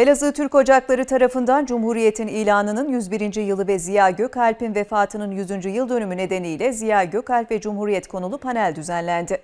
Elazığ Türk Ocakları tarafından Cumhuriyet'in ilanının 101. yılı ve Ziya Gökalp'in vefatının 100. yıl dönümü nedeniyle Ziya Gökalp ve Cumhuriyet konulu panel düzenlendi.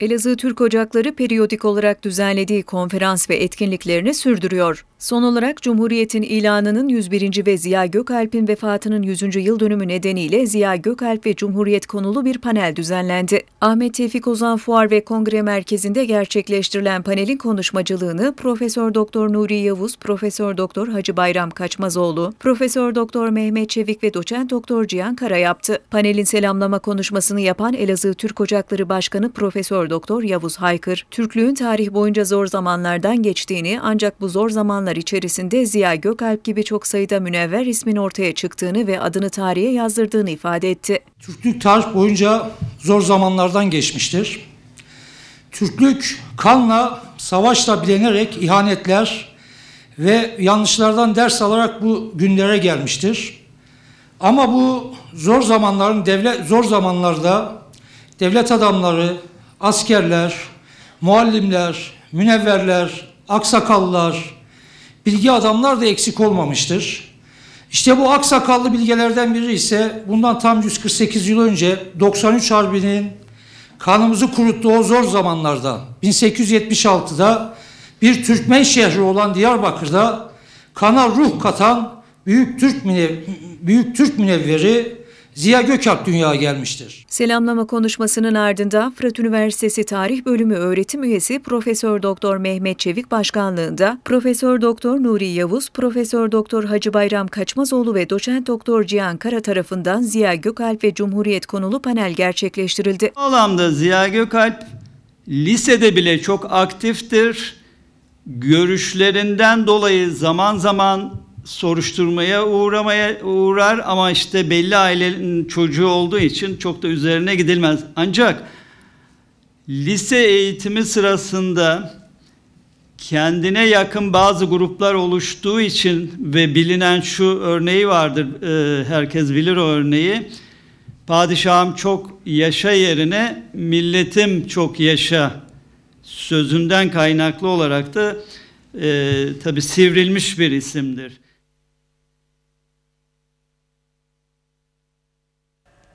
Elazığ Türk Ocakları periyodik olarak düzenlediği konferans ve etkinliklerini sürdürüyor. Son olarak Cumhuriyet'in ilanının 101. ve Ziya Gökalp'in vefatının 100. yıl dönümü nedeniyle Ziya Gökalp ve Cumhuriyet konulu bir panel düzenlendi. Ahmet Tevfik Ozan Fuar ve Kongre Merkezi'nde gerçekleştirilen panelin konuşmacılığını Profesör Doktor Nuri Yavuz, Profesör Doktor Hacı Bayram Kaçmazoğlu, Profesör Doktor Mehmet Çevik ve Doçent Doktor Cihan Kara yaptı. Panelin selamlama konuşmasını yapan Elazığ Türk Ocakları Başkanı Profesör Doktor Yavuz Haykır, Türklüğün tarih boyunca zor zamanlardan geçtiğini ancak bu zor zamanlar içerisinde Ziya Gökalp gibi çok sayıda münevver ismin ortaya çıktığını ve adını tarihe yazdırdığını ifade etti. Türklük tarih boyunca zor zamanlardan geçmiştir. Türklük kanla, savaşla bilenerek ihanetler ve yanlışlardan ders alarak bu günlere gelmiştir. Ama bu zor zamanların devlet zor zamanlarda devlet adamları, askerler, muallimler, münevverler, aksakallar, bilgi adamlar da eksik olmamıştır. İşte bu aksakallı bilgelerden biri ise bundan tam 148 yıl önce 93 Harbi'nin kanımızı kuruttuğu o zor zamanlarda 1876'da bir Türkmen şehri olan Diyarbakır'da kana ruh katan Büyük Türk, Münev Büyük Türk Münevveri Ziya Gökalp dünyaya gelmiştir. Selamlama konuşmasının ardından Fırat Üniversitesi Tarih Bölümü öğretim üyesi Profesör Doktor Mehmet Çevik başkanlığında Profesör Doktor Nuri Yavuz, Profesör Doktor Hacı Bayram Kaçmazoğlu ve Doçent Doktor Cihan Kara tarafından Ziya Gökalp ve Cumhuriyet konulu panel gerçekleştirildi. Bağlamda Ziya Gökalp lisede bile çok aktiftir. Görüşlerinden dolayı zaman zaman soruşturmaya uğramaya uğrar ama işte belli ailenin çocuğu olduğu için çok da üzerine gidilmez. Ancak lise eğitimi sırasında kendine yakın bazı gruplar oluştuğu için ve bilinen şu örneği vardır, e, herkes bilir o örneği. Padişahım çok yaşa yerine milletim çok yaşa sözünden kaynaklı olarak da e, tabi sivrilmiş bir isimdir.